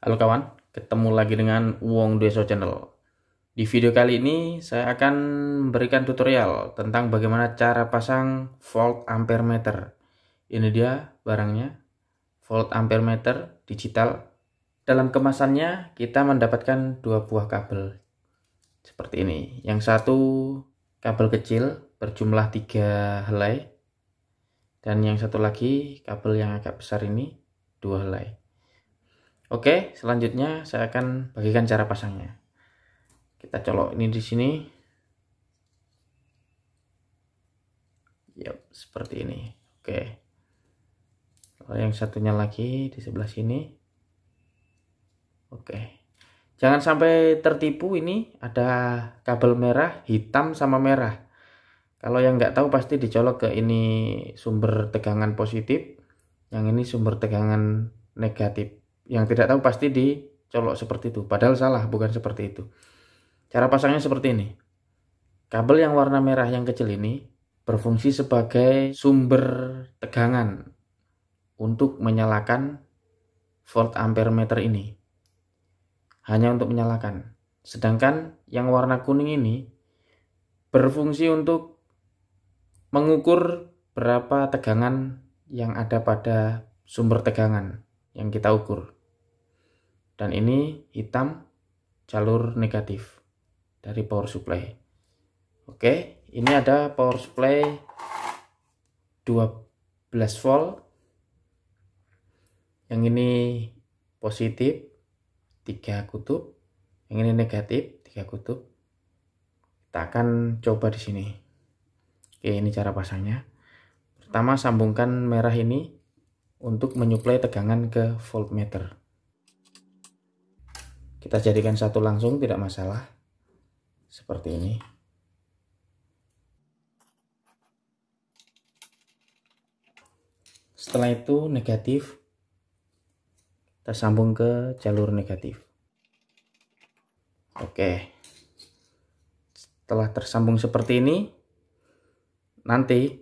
Halo kawan, ketemu lagi dengan Wong Deso Channel. Di video kali ini saya akan memberikan tutorial tentang bagaimana cara pasang volt ampere meter. Ini dia barangnya, volt ampere meter digital. Dalam kemasannya kita mendapatkan dua buah kabel seperti ini. Yang satu kabel kecil berjumlah tiga helai dan yang satu lagi kabel yang agak besar ini dua helai. Oke, selanjutnya saya akan bagikan cara pasangnya. Kita colok ini di sini. Yap, seperti ini. Oke. Lalu yang satunya lagi di sebelah sini. Oke. Jangan sampai tertipu ini ada kabel merah, hitam sama merah. Kalau yang nggak tahu pasti dicolok ke ini sumber tegangan positif, yang ini sumber tegangan negatif yang tidak tahu pasti dicolok seperti itu. Padahal salah, bukan seperti itu. Cara pasangnya seperti ini. Kabel yang warna merah yang kecil ini berfungsi sebagai sumber tegangan untuk menyalakan volt ampere meter ini. Hanya untuk menyalakan. Sedangkan yang warna kuning ini berfungsi untuk mengukur berapa tegangan yang ada pada sumber tegangan yang kita ukur dan ini hitam jalur negatif dari power supply oke ini ada power supply 12 volt yang ini positif 3 kutub yang ini negatif 3 kutub kita akan coba di sini oke ini cara pasangnya pertama sambungkan merah ini untuk menyuplai tegangan ke voltmeter kita jadikan satu langsung tidak masalah seperti ini setelah itu negatif kita sambung ke jalur negatif oke setelah tersambung seperti ini nanti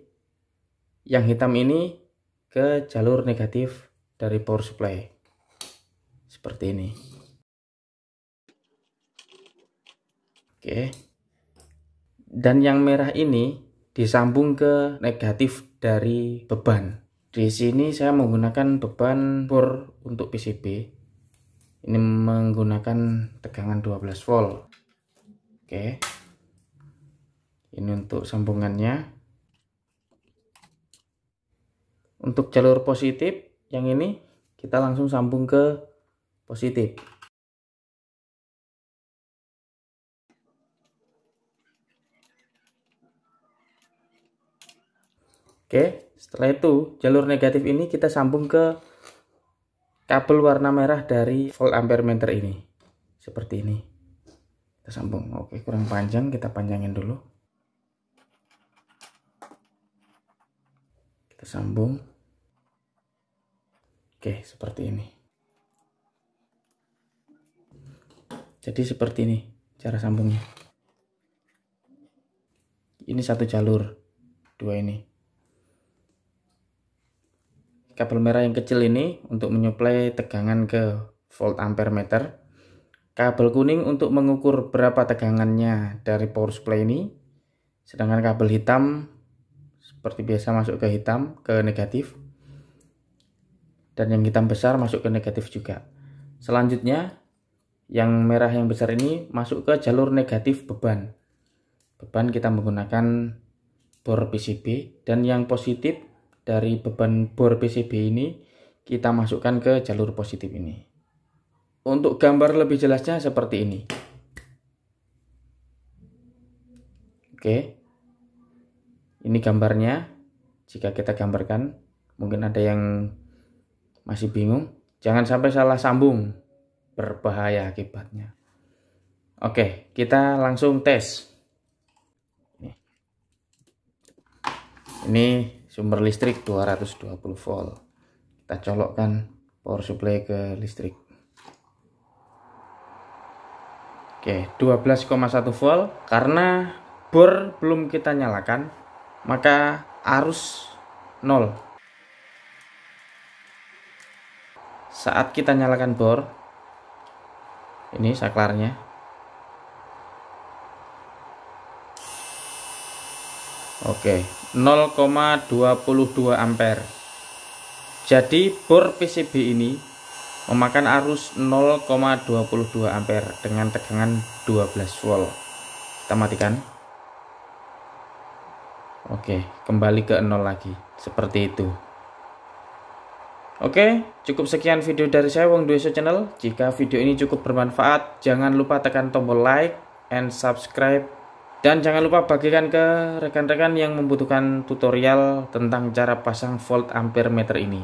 yang hitam ini ke jalur negatif dari power supply seperti ini Oke. Dan yang merah ini disambung ke negatif dari beban. Di sini saya menggunakan beban bor untuk PCB. Ini menggunakan tegangan 12 volt. Oke. Ini untuk sambungannya. Untuk jalur positif yang ini kita langsung sambung ke positif. Oke, setelah itu jalur negatif ini kita sambung ke kabel warna merah dari volt ampere meter ini. Seperti ini. Kita sambung. Oke, kurang panjang, kita panjangin dulu. Kita sambung. Oke, seperti ini. Jadi seperti ini cara sambungnya. Ini satu jalur, dua ini kabel merah yang kecil ini untuk menyuplai tegangan ke volt ampere meter. Kabel kuning untuk mengukur berapa tegangannya dari power supply ini. Sedangkan kabel hitam seperti biasa masuk ke hitam, ke negatif. Dan yang hitam besar masuk ke negatif juga. Selanjutnya, yang merah yang besar ini masuk ke jalur negatif beban. Beban kita menggunakan bor PCB dan yang positif dari beban bor PCB ini kita masukkan ke jalur positif ini. Untuk gambar lebih jelasnya seperti ini. Oke. Ini gambarnya. Jika kita gambarkan, mungkin ada yang masih bingung. Jangan sampai salah sambung. Berbahaya akibatnya. Oke, kita langsung tes. Ini sumber listrik 220 volt kita colokkan power supply ke listrik oke 12,1 volt karena bor belum kita nyalakan maka arus 0 saat kita nyalakan bor ini saklarnya Oke. Okay. 0,22 ampere. Jadi bor PCB ini memakan arus 0,22 ampere dengan tegangan 12 volt. Kita matikan. Oke, kembali ke 0 lagi. Seperti itu. Oke, cukup sekian video dari saya Wong Dueso Channel. Jika video ini cukup bermanfaat, jangan lupa tekan tombol like and subscribe dan jangan lupa bagikan ke rekan-rekan yang membutuhkan tutorial tentang cara pasang volt ampere meter ini.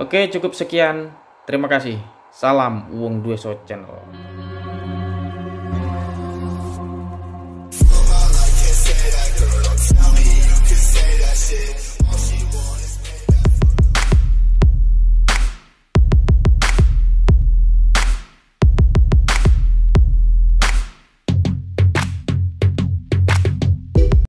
Oke, cukup sekian. Terima kasih. Salam Uang Dueso Channel.